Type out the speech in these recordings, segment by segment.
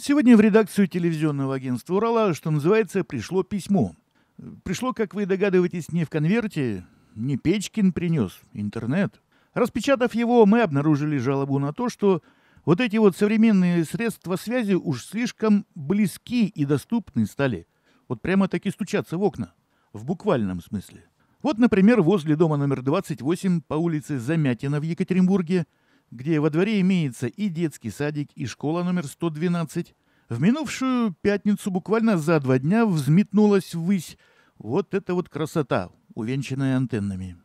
Сегодня в редакцию телевизионного агентства «Урала», что называется, пришло письмо. Пришло, как вы догадываетесь, не в конверте, не Печкин принес, интернет. Распечатав его, мы обнаружили жалобу на то, что вот эти вот современные средства связи уж слишком близки и доступны стали. Вот прямо-таки стучаться в окна. В буквальном смысле. Вот, например, возле дома номер 28 по улице Замятина в Екатеринбурге – где во дворе имеется и детский садик, и школа номер 112, в минувшую пятницу буквально за два дня взметнулась ввысь вот эта вот красота, увенчанная антеннами.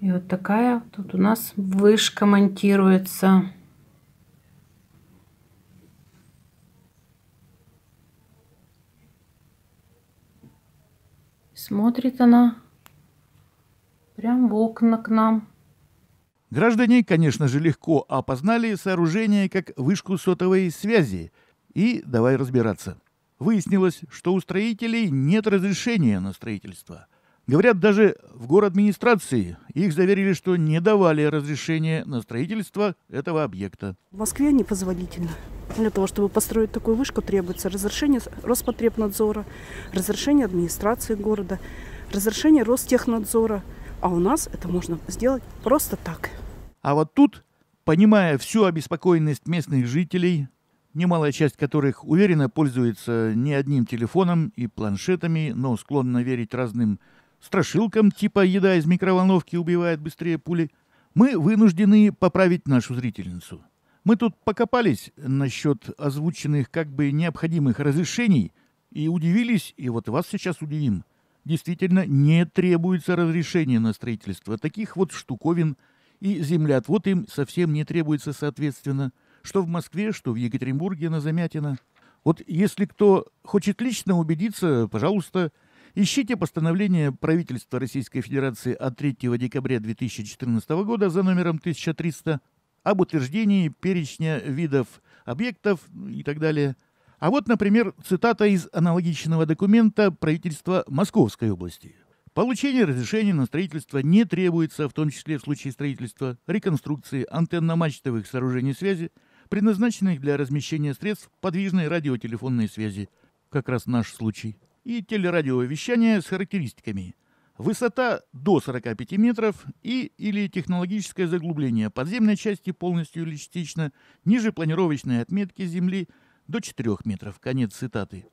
И вот такая тут у нас вышка монтируется. Смотрит она прям в окна к нам. Граждане, конечно же, легко опознали сооружение как вышку сотовой связи. И давай разбираться. Выяснилось, что у строителей нет разрешения на строительство. Говорят, даже в город администрации их заверили, что не давали разрешения на строительство этого объекта. В Москве непозволительно Для того, чтобы построить такую вышку, требуется разрешение Роспотребнадзора, разрешение администрации города, разрешение Ростехнадзора. А у нас это можно сделать просто так. А вот тут, понимая всю обеспокоенность местных жителей, немалая часть которых уверенно пользуется не одним телефоном и планшетами, но склонна верить разным страшилкам, типа «еда из микроволновки убивает быстрее пули», мы вынуждены поправить нашу зрительницу. Мы тут покопались насчет озвученных как бы необходимых разрешений и удивились, и вот вас сейчас удивим. Действительно, не требуется разрешение на строительство таких вот штуковин – и землят. Вот им совсем не требуется, соответственно, что в Москве, что в Екатеринбурге на Замятина. Вот если кто хочет лично убедиться, пожалуйста, ищите постановление правительства Российской Федерации от 3 декабря 2014 года за номером 1300 об утверждении перечня видов объектов и так далее. А вот, например, цитата из аналогичного документа правительства Московской области. Получение разрешения на строительство не требуется, в том числе в случае строительства, реконструкции антенно-мачтовых сооружений связи, предназначенных для размещения средств подвижной радиотелефонной связи, как раз наш случай, и телерадиовещания с характеристиками. Высота до 45 метров и или технологическое заглубление подземной части полностью или частично ниже планировочной отметки Земли до 4 метров. Конец цитаты.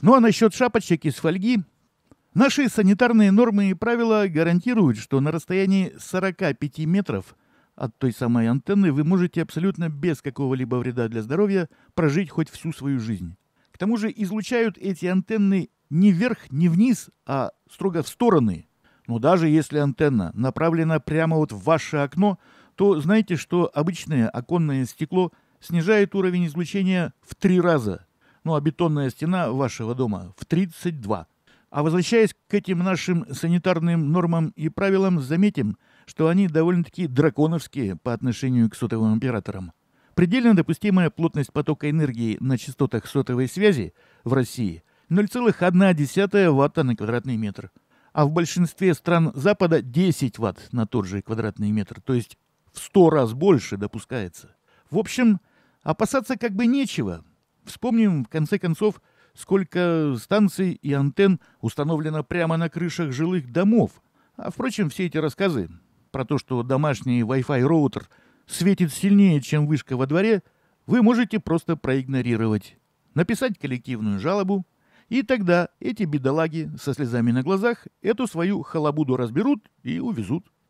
Ну а насчет шапочек из фольги – Наши санитарные нормы и правила гарантируют, что на расстоянии 45 метров от той самой антенны вы можете абсолютно без какого-либо вреда для здоровья прожить хоть всю свою жизнь. К тому же излучают эти антенны не вверх, не вниз, а строго в стороны. Но даже если антенна направлена прямо вот в ваше окно, то знаете, что обычное оконное стекло снижает уровень излучения в три раза, ну а бетонная стена вашего дома в 32. А возвращаясь к этим нашим санитарным нормам и правилам, заметим, что они довольно-таки драконовские по отношению к сотовым операторам. Предельно допустимая плотность потока энергии на частотах сотовой связи в России 0,1 ватта на квадратный метр, а в большинстве стран Запада 10 ватт на тот же квадратный метр, то есть в 100 раз больше допускается. В общем, опасаться как бы нечего. Вспомним, в конце концов, сколько станций и антенн установлено прямо на крышах жилых домов. А, впрочем, все эти рассказы про то, что домашний Wi-Fi роутер светит сильнее, чем вышка во дворе, вы можете просто проигнорировать. Написать коллективную жалобу, и тогда эти бедолаги со слезами на глазах эту свою халабуду разберут и увезут.